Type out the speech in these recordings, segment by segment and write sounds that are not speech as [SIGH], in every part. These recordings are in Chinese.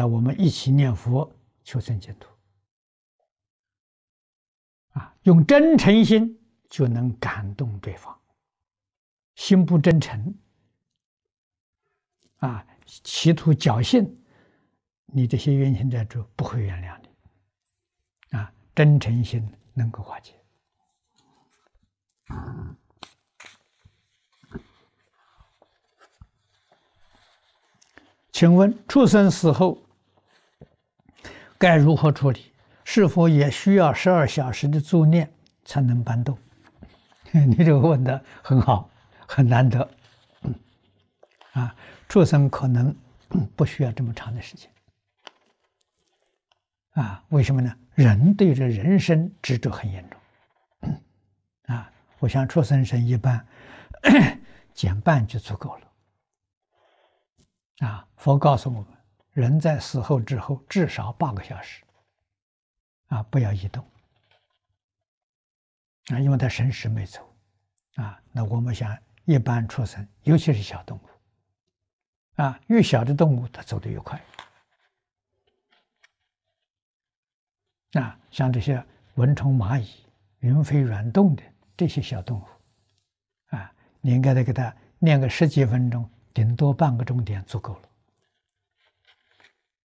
那我们一起念佛求生净土啊！用真诚心就能感动对方，心不真诚啊，企图侥幸，你这些冤亲债主不会原谅你啊！真诚心能够化解。请问，畜生死后？该如何处理？是否也需要十二小时的助念才能搬动？[LAUGHS] 你这个问的很好，很难得。啊，畜生可能 [COUGHS] 不需要这么长的时间。啊，为什么呢？人对这人生执着很严重。啊，我像畜生生一般，[COUGHS] 减半就足够了。啊，佛告诉我们。人在死后之后至少八个小时，啊，不要移动，啊，因为他神识没走，啊，那我们想一般畜生，尤其是小动物，啊，越小的动物它走的越快，啊，像这些蚊虫、蚂蚁、云飞、软动的这些小动物，啊，你应该得给它练个十几分钟，顶多半个钟点足够了。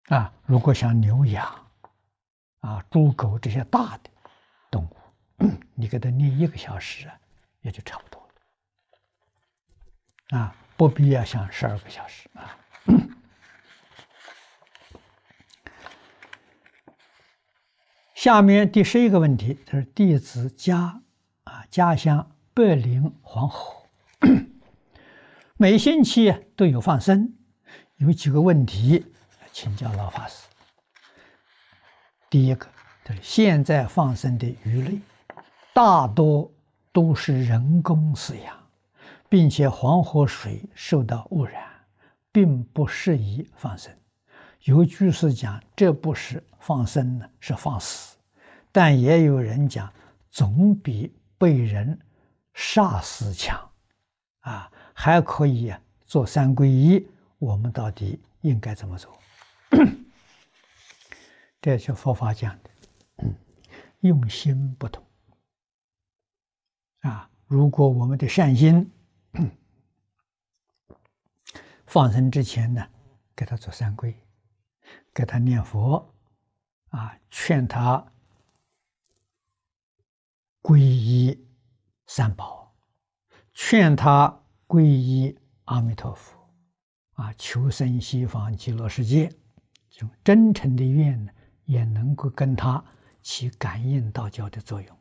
啊，如果像牛羊、啊猪狗这些大的动物，[CLEARS THROAT] 你给它练一个小时，也就差不多，啊，不必要想十二个小时啊。[CLEARS THROAT] 下面第十一个问题就是弟子家啊家乡北陵黄河，[CLEARS THROAT] 每星期都有放生，有几个问题。请教老法师，第一个，就是现在放生的鱼类大多都是人工饲养，并且黄河水受到污染，并不适宜放生。有居士讲，这不是放生呢，是放死。但也有人讲，总比被人杀死强啊，还可以做三皈依。我们到底应该怎么做？[COUGHS] 这是佛法讲的，用心不同啊！如果我们的善心 [COUGHS] 放生之前呢，给他做三皈，给他念佛，啊，劝他皈依三宝，劝他皈依阿弥陀佛，啊，求生西方极乐世界。真诚的愿呢，也能够跟他起感应道教的作用，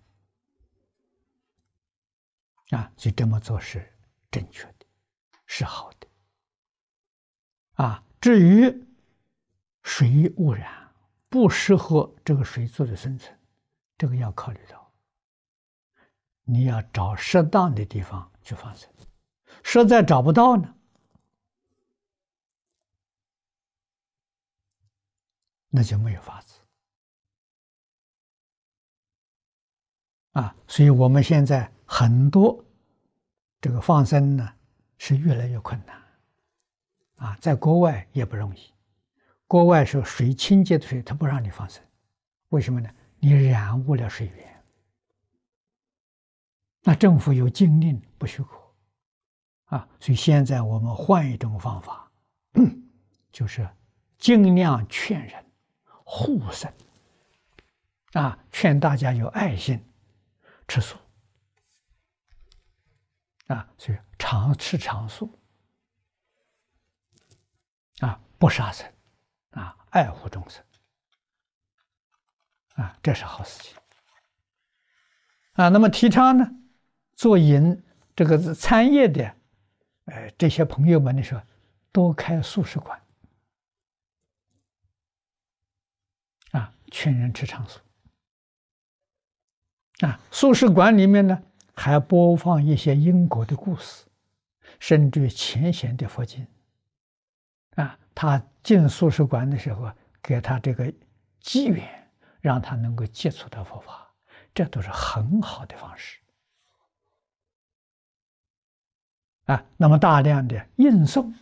啊，就这么做是正确的，是好的，啊，至于水污染不适合这个水做的生存，这个要考虑到，你要找适当的地方去放生，实在找不到呢。那就没有法治啊！所以我们现在很多这个放生呢是越来越困难啊，在国外也不容易。国外是水清洁的水，他不让你放生，为什么呢？你染污了水源。那政府有禁令，不许可啊！所以现在我们换一种方法，[COUGHS] 就是尽量劝人。护身，啊，劝大家有爱心，吃素啊，所以常吃常素啊，不杀生啊，爱护众生啊，这是好事情啊。那么提倡呢，做饮这个餐饮业的，呃，这些朋友们，你说多开素食馆。劝人吃长寿啊！素食馆里面呢，还播放一些因果的故事，甚至前贤的佛经。啊，他进素食馆的时候，给他这个机缘，让他能够接触到佛法，这都是很好的方式。啊，那么大量的印送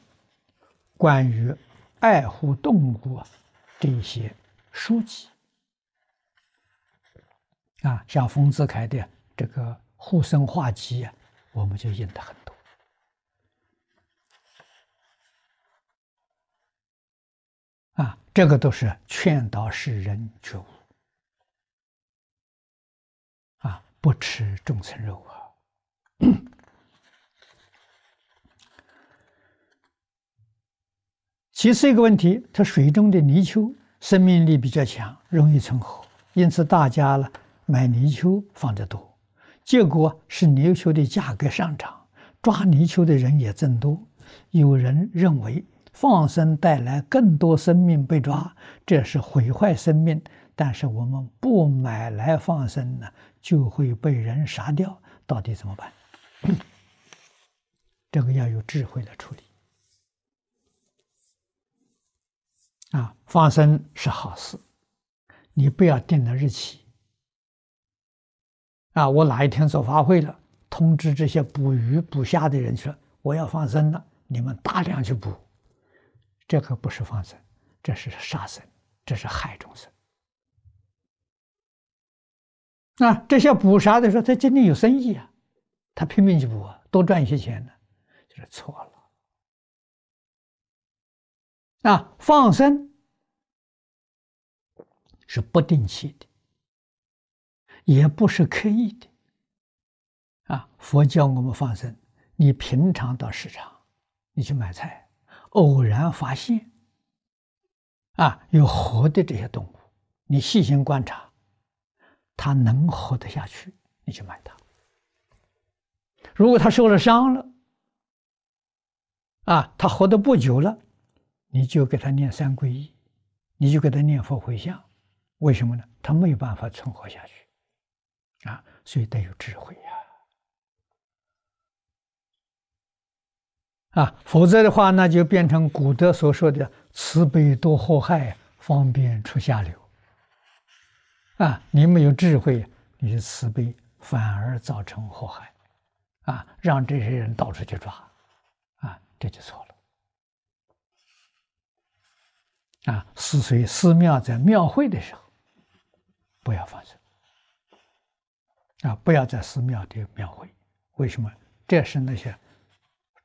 关于爱护动物啊这些书籍。啊，像丰子恺的这个《护生画集》，我们就印的很多。啊，这个都是劝导世人觉悟，啊，不吃众生肉啊。其次一个问题，它水中的泥鳅生命力比较强，容易存活，因此大家呢。买泥鳅放的多，结果是泥鳅的价格上涨，抓泥鳅的人也增多。有人认为放生带来更多生命被抓，这是毁坏生命。但是我们不买来放生呢，就会被人杀掉。到底怎么办？这个要有智慧来处理。啊，放生是好事，你不要定了日期。啊，我哪一天做法会了，通知这些捕鱼捕虾的人说我要放生了，你们大量去捕，这可不是放生，这是杀生，这是害众生。啊，这些捕杀的说他今天有生意啊，他拼命去捕，啊，多赚一些钱呢，就是错了。啊，放生是不定期的。也不是刻意的，啊，佛教我们放生。你平常到市场，你去买菜，偶然发现，啊，有活的这些动物，你细心观察，它能活得下去，你就买它。如果它受了伤了，啊，它活得不久了，你就给他念三皈依，你就给他念佛回向。为什么呢？它没有办法存活下去。啊，所以得有智慧呀！啊，否则的话，那就变成古德所说的“慈悲多祸害，方便出下流”。啊，你没有智慧，你的慈悲反而造成祸害，啊，让这些人到处去抓，啊，这就错了。啊，寺随寺庙在庙会的时候，不要放手。啊，不要在寺庙的庙会，为什么？这是那些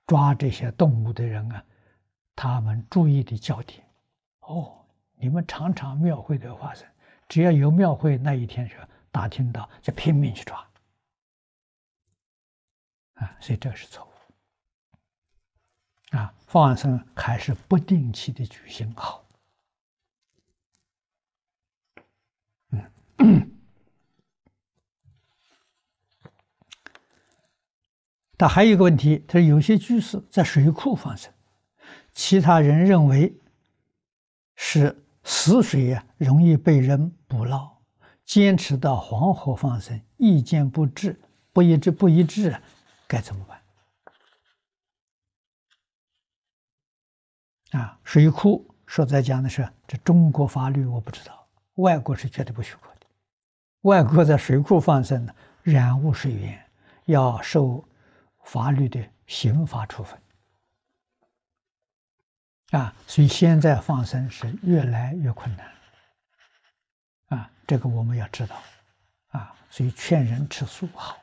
抓这些动物的人啊，他们注意的焦点。哦，你们常常庙会的发生，只要有庙会那一天，说打听到就拼命去抓。啊，所以这是错误。啊，放生还是不定期的举行好。他还有一个问题，他说有些居士在水库放生，其他人认为是死水呀，容易被人捕捞。坚持到黄河放生，意见不一致，不一致不一致啊，该怎么办？啊，水库说在讲的是这中国法律我不知道，外国是绝对不许可的。外国在水库放生呢，染污水源，要受。法律的刑罚处分啊，所以现在放生是越来越困难啊，这个我们要知道啊，所以劝人吃素好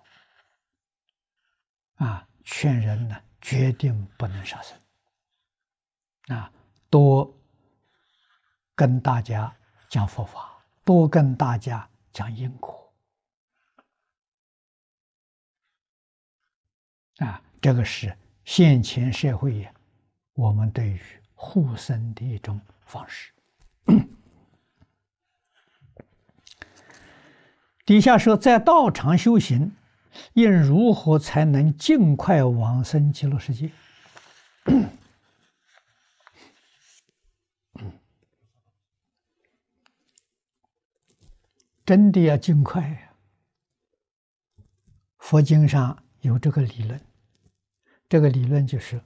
啊，劝人呢决定不能杀生啊，多跟大家讲佛法，多跟大家讲因果。啊，这个是现前社会呀，我们对于护生的一种方式。[CLEARS THROAT] 底下说在道场修行，应如何才能尽快往生极乐世界？真的要尽快呀！佛经上有这个理论。这个理论就是。